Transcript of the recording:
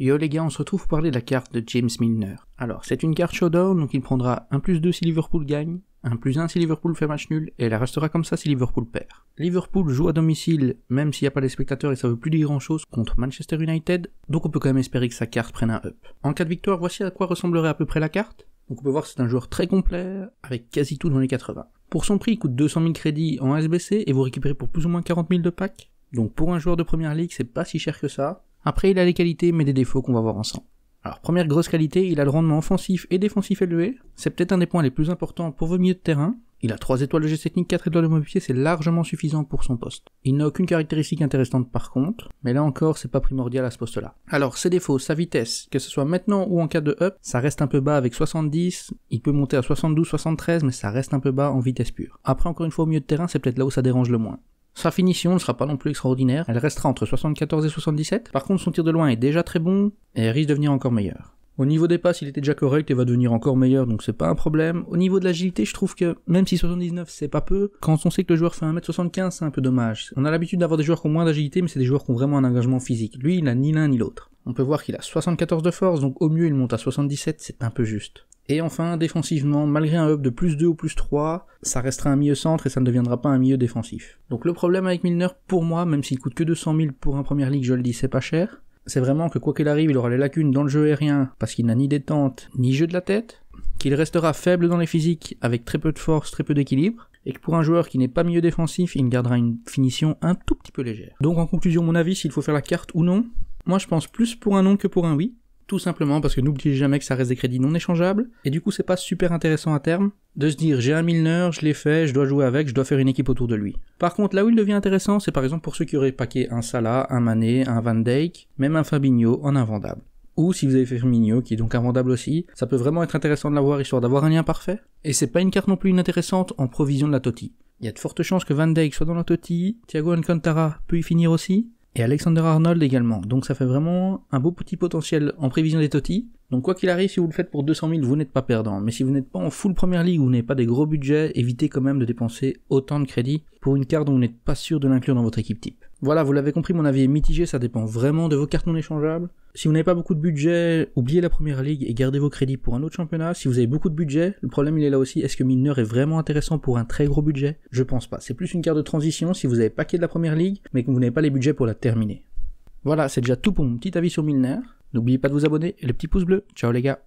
Yo euh, les gars, on se retrouve pour parler de la carte de James Milner. Alors, c'est une carte showdown, donc il prendra un plus 2 si Liverpool gagne, un plus 1 si Liverpool fait match nul, et elle restera comme ça si Liverpool perd. Liverpool joue à domicile, même s'il n'y a pas les spectateurs et ça veut plus dire grand chose, contre Manchester United, donc on peut quand même espérer que sa carte prenne un up. En cas de victoire, voici à quoi ressemblerait à peu près la carte. Donc on peut voir c'est un joueur très complet, avec quasi tout dans les 80. Pour son prix, il coûte 200 000 crédits en SBC et vous récupérez pour plus ou moins 40 000 de packs. Donc pour un joueur de première ligue, c'est pas si cher que ça. Après, il a les qualités, mais des défauts qu'on va voir ensemble. Alors, première grosse qualité, il a le rendement offensif et défensif élevé. C'est peut-être un des points les plus importants pour vos milieux de terrain. Il a 3 étoiles de geste technique, 4 étoiles de mobilité, c'est largement suffisant pour son poste. Il n'a aucune caractéristique intéressante par contre, mais là encore, c'est pas primordial à ce poste-là. Alors, ses défauts, sa vitesse, que ce soit maintenant ou en cas de up, ça reste un peu bas avec 70, il peut monter à 72, 73, mais ça reste un peu bas en vitesse pure. Après, encore une fois, au milieu de terrain, c'est peut-être là où ça dérange le moins. Sa finition ne sera pas non plus extraordinaire, elle restera entre 74 et 77. Par contre, son tir de loin est déjà très bon et elle risque de devenir encore meilleur. Au niveau des passes, il était déjà correct et va devenir encore meilleur, donc c'est pas un problème. Au niveau de l'agilité, je trouve que même si 79 c'est pas peu, quand on sait que le joueur fait 1m75, c'est un peu dommage. On a l'habitude d'avoir des joueurs qui ont moins d'agilité, mais c'est des joueurs qui ont vraiment un engagement physique. Lui, il n'a ni l'un ni l'autre. On peut voir qu'il a 74 de force, donc au mieux il monte à 77, c'est un peu juste. Et enfin, défensivement, malgré un hub de plus 2 ou plus 3, ça restera un milieu centre et ça ne deviendra pas un milieu défensif. Donc le problème avec Milner, pour moi, même s'il coûte que 200 000 pour un Premier League, je le dis, c'est pas cher, c'est vraiment que quoi qu'il arrive, il aura les lacunes dans le jeu aérien parce qu'il n'a ni détente ni jeu de la tête, qu'il restera faible dans les physiques avec très peu de force, très peu d'équilibre, et que pour un joueur qui n'est pas milieu défensif, il gardera une finition un tout petit peu légère. Donc en conclusion, mon avis, s'il faut faire la carte ou non, moi je pense plus pour un non que pour un oui, tout simplement parce que n'oubliez jamais que ça reste des crédits non échangeables, et du coup c'est pas super intéressant à terme de se dire j'ai un Milner, je l'ai fait, je dois jouer avec, je dois faire une équipe autour de lui. Par contre là où il devient intéressant, c'est par exemple pour ceux qui auraient paqué un Salah, un Mané, un Van Dijk, même un Fabinho en invendable ou si vous avez fait Firmino, qui est donc invendable aussi, ça peut vraiment être intéressant de l'avoir histoire d'avoir un lien parfait. Et c'est pas une carte non plus inintéressante en provision de la Toti. Il y a de fortes chances que Van Dijk soit dans la Toti, Thiago Alcantara peut y finir aussi, et Alexander Arnold également. Donc ça fait vraiment un beau petit potentiel en prévision des totis. Donc quoi qu'il arrive, si vous le faites pour 200 000, vous n'êtes pas perdant. Mais si vous n'êtes pas en full première ligue, vous n'avez pas des gros budgets, évitez quand même de dépenser autant de crédits pour une carte dont vous n'êtes pas sûr de l'inclure dans votre équipe type. Voilà, vous l'avez compris, mon avis est mitigé, ça dépend vraiment de vos cartes non échangeables. Si vous n'avez pas beaucoup de budget, oubliez la première ligue et gardez vos crédits pour un autre championnat. Si vous avez beaucoup de budget, le problème il est là aussi, est-ce que Milner est vraiment intéressant pour un très gros budget Je pense pas. C'est plus une carte de transition si vous avez paquet de la première ligue, mais que vous n'avez pas les budgets pour la terminer. Voilà, c'est déjà tout pour mon petit avis sur Milner. N'oubliez pas de vous abonner et le petit pouce bleu. Ciao les gars